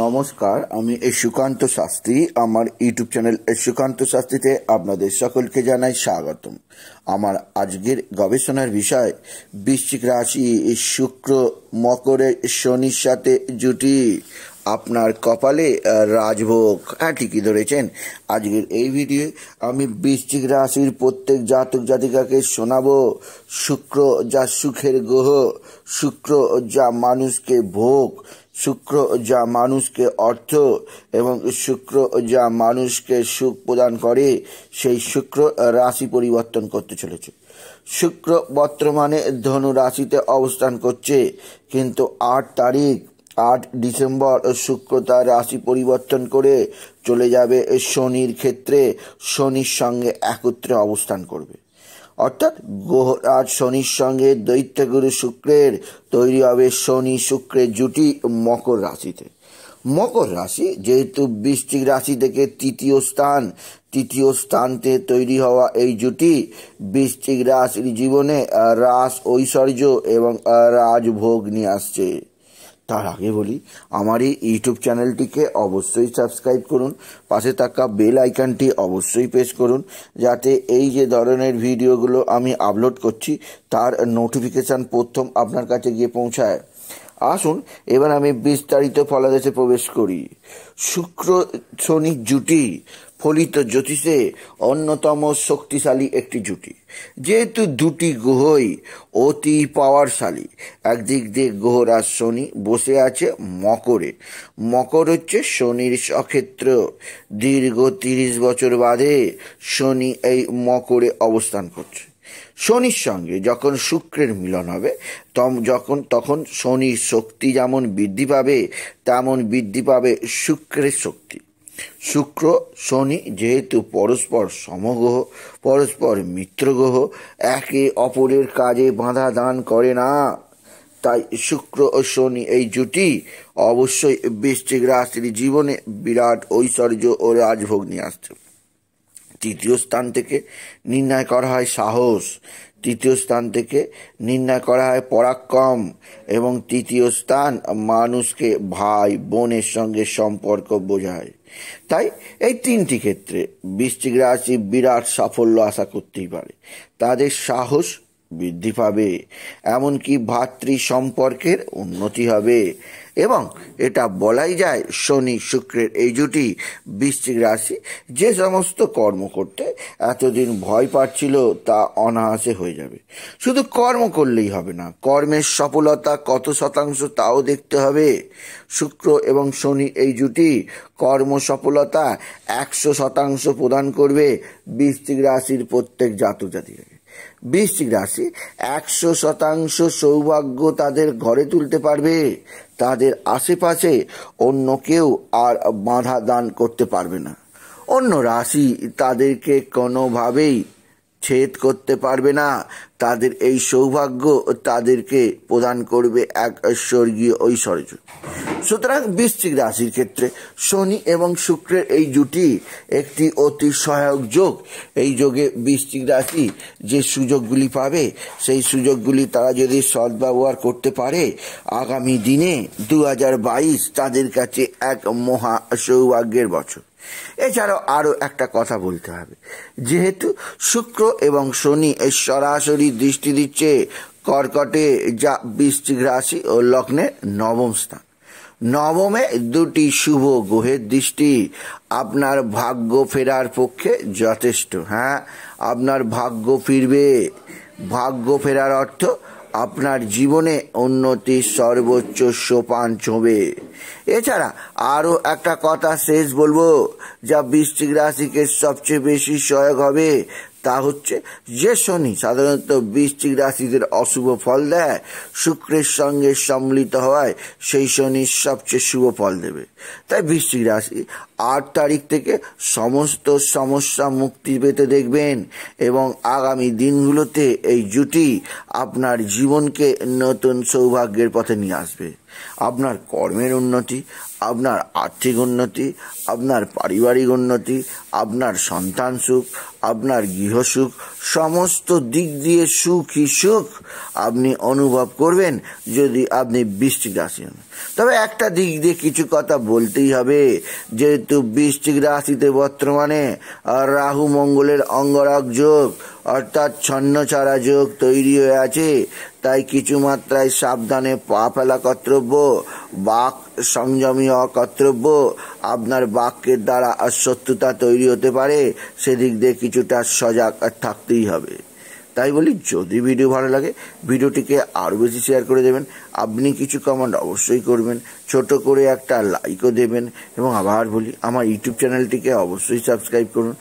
নমস্কার আমি সুকান্ত শাস্ত্রী আমার ইউটিউব চ্যানেল সুকান্ত শাস্ত্রীতে আপনাদের সকলকে জানাই স্বাগতম আমার আজকের গবেষণার বিষয় বৃশ্চিক রাশি শুক্র মকরের শনির সাথে জুটি আপনার কপালে রাজভোগ হ্যাঁ ঠিকই ধরেছেন আজকের এই ভিডিও আমি বৃশ্চিক রাশির প্রত্যেক জাতক জাতিকাকে শোনাবো শুক্র যা সুখের গ্রহ শুক্র যা মানুষকে ভোগ শুক্র যা মানুষকে অর্থ এবং শুক্র যা মানুষকে সুখ প্রদান করে সেই শুক্র রাশি পরিবর্তন করতে চলেছে শুক্র বর্তমানে ধনু রাশিতে অবস্থান করছে কিন্তু আট তারিখ আট ডিসেম্বর শুক্র তার রাশি পরিবর্তন করে চলে যাবে শনির ক্ষেত্রে শনির সঙ্গে একত্রে অবস্থান করবে অর্থাৎ গ্রহরাজ শনির সঙ্গে দৈত্যগুরু শুক্রের তৈরি হবে শনি শুক্রের জুটি মকর রাশিতে মকর রাশি যেহেতু বৃষ্টিক রাশি থেকে তৃতীয় স্থান তৃতীয় স্থানতে তৈরি হওয়া এই জুটি বৃষ্টিক রাশির জীবনে রাস ঐশ্বর্য এবং রাজভোগ নিয়ে আসছে তার আগে বলি আমার এই ইউটিউব চ্যানেলটিকে অবশ্যই সাবস্ক্রাইব করুন পাশে থাকা বেল আইকনটি অবশ্যই প্রেস করুন যাতে এই যে ধরনের ভিডিওগুলো আমি আপলোড করছি তার নোটিফিকেশান প্রথম আপনার কাছে গিয়ে পৌঁছায় আসুন এবার আমি বিস্তারিত ফলাদেশে প্রবেশ করি শুক্র শনি জুটি ফলিত জ্যোতিষে অন্যতম শক্তিশালী একটি জুটি যেহেতু দুটি গ্রহই অতি পাওয়ারশালী একদিক দিয়ে গ্রহরাজ শনি বসে আছে মকরে মকর হচ্ছে শনির সক্ষেত্র দীর্ঘ তিরিশ বছর বাদে শনি এই মকরে অবস্থান করছে শনির সঙ্গে যখন শুক্রের মিলন হবে তম যখন তখন শনির শক্তি যেমন বৃদ্ধি পাবে তেমন বৃদ্ধি পাবে শুক্রের শক্তি শুক্র শনি যেহেতু পরস্পর সমগ্রহ পরস্পর মিত্রগ্রহ একে অপরের কাজে বাধা দান করে না তাই শুক্র ও শনি এই জুটি অবশ্যই বৃষ্টিক রাশির জীবনে বিরাট ঐশ্বর্য ও রাজভোগ নিয়ে আসছে তৃতীয় স্থান থেকে নির্ণয় করা হয় সাহস তৃতীয় স্থান থেকে নির্ণয় করা হয় পরাক্রম এবং তৃতীয় স্থান মানুষকে ভাই বোনের সঙ্গে সম্পর্ক বোঝায় তাই এই তিনটি ক্ষেত্রে বৃষ্টিক রাশি বিরাট সাফল্য আশা করতেই পারে তাদের সাহস বৃদ্ধি পাবে এমনকি ভাতৃ সম্পর্কের উন্নতি হবে এবং এটা বলাই যায় শনি শুক্রের এই জুটি বৃশ্চিক রাশি যে সমস্ত কর্ম করতে এতদিন ভয় পাচ্ছিল তা অনায়াসে হয়ে যাবে শুধু কর্ম করলেই হবে না কর্মের সফলতা কত শতাংশ তাও দেখতে হবে শুক্র এবং শনি এই জুটি কর্ম সফলতা একশো শতাংশ প্রদান করবে বৃশ্চিক রাশির প্রত্যেক জাতিকে বৃশ্চিক রাশি একশো শতাংশ সৌভাগ্য তাদের ঘরে তুলতে পারবে তাদের আশেপাশে অন্য কেউ আর বাধা দান করতে পারবে না অন্য রাশি তাদেরকে কোনোভাবেই ছেদ করতে পারবে না তাদের এই সৌভাগ্য তাদেরকে প্রদান করবে এক স্বর্গীয় ঐশ্বর্য সুতরাং বৃশ্চিক রাশির ক্ষেত্রে শনি এবং শুক্রের এই জুটি একটি অতি সহায়ক যোগ এই যোগে বৃশ্চিক রাশি যে সুযোগগুলি পাবে সেই সুযোগগুলি তারা যদি সদ্ব্যবহার করতে পারে আগামী দিনে দু তাদের কাছে এক মহা সৌভাগ্যের বছর এছাড়াও আরও একটা কথা বলতে হবে যেহেতু শুক্র এবং শনি সরাসরি দৃষ্টি দিচ্ছে কর্কটে যা বৃশ্চিক রাশি ও লগ্নের নবম স্থান নবমে দুটি শুভ গ্রহের দৃষ্টি আপনার ভাগ্য ফেরার পক্ষে যথেষ্ট হ্যাঁ আপনার ভাগ্য ফিরবে ভাগ্য ফেরার অর্থ আপনার জীবনে উন্নতি সর্বোচ্চ সোপান ছবে এছাড়া আরও একটা কথা শেষ বলবো যা বৃষ্টিক রাশিকে সবচেয়ে বেশি সহায়ক হবে তা হচ্ছে যে শনি সাধারণত বৃশ্চিক রাশিদের অশুভ ফল দেয় শুক্রের সঙ্গে সম্মিলিত হওয়ায় সেই শনি সবচেয়ে শুভ ফল দেবে তাই বৃশ্চিক রাশি আট তারিখ থেকে সমস্ত সমস্যা মুক্তি পেতে দেখবেন এবং আগামী দিনগুলোতে এই জুটি আপনার জীবনকে নতুন সৌভাগ্যের পথে নিয়ে আসবে আপনার কর্মের উন্নতি আপনার আর্থিক উন্নতি আপনার পারিবারিক উন্নতি আপনার সন্তান সুখ আপনার গৃহসুখ সমস্ত দিক দিয়ে সুখই সুখ আপনি অনুভব করবেন যদি আপনি বৃষ্টিক রাশি হন তবে একটা দিক দিয়ে কিছু কথা বলতেই হবে যেহেতু বৃষ্টিক রাশিতে বর্তমানে রাহু মঙ্গলের অঙ্গরাগ যোগ অর্থাৎ ছন্নছাড়া যোগ তৈরি হয়ে আছে তাই কিছু মাত্রায় সাবধানে পা ফেলা কর্তব্য বাক সংযমী হওয়া কর্তব্য আপনার বাক্যের দ্বারা শত্রুতা তৈরি হতে পারে সেদিক দিয়ে কিছুটা সজাগ থাকতেই হবে তাই বলি যদি ভিডিও ভালো লাগে ভিডিওটিকে আরও বেশি শেয়ার করে দেবেন আপনি কিছু কমেন্ট অবশ্যই করবেন ছোট করে একটা লাইকও দেবেন এবং আবার বলি আমার ইউটিউব চ্যানেলটিকে অবশ্যই সাবস্ক্রাইব করুন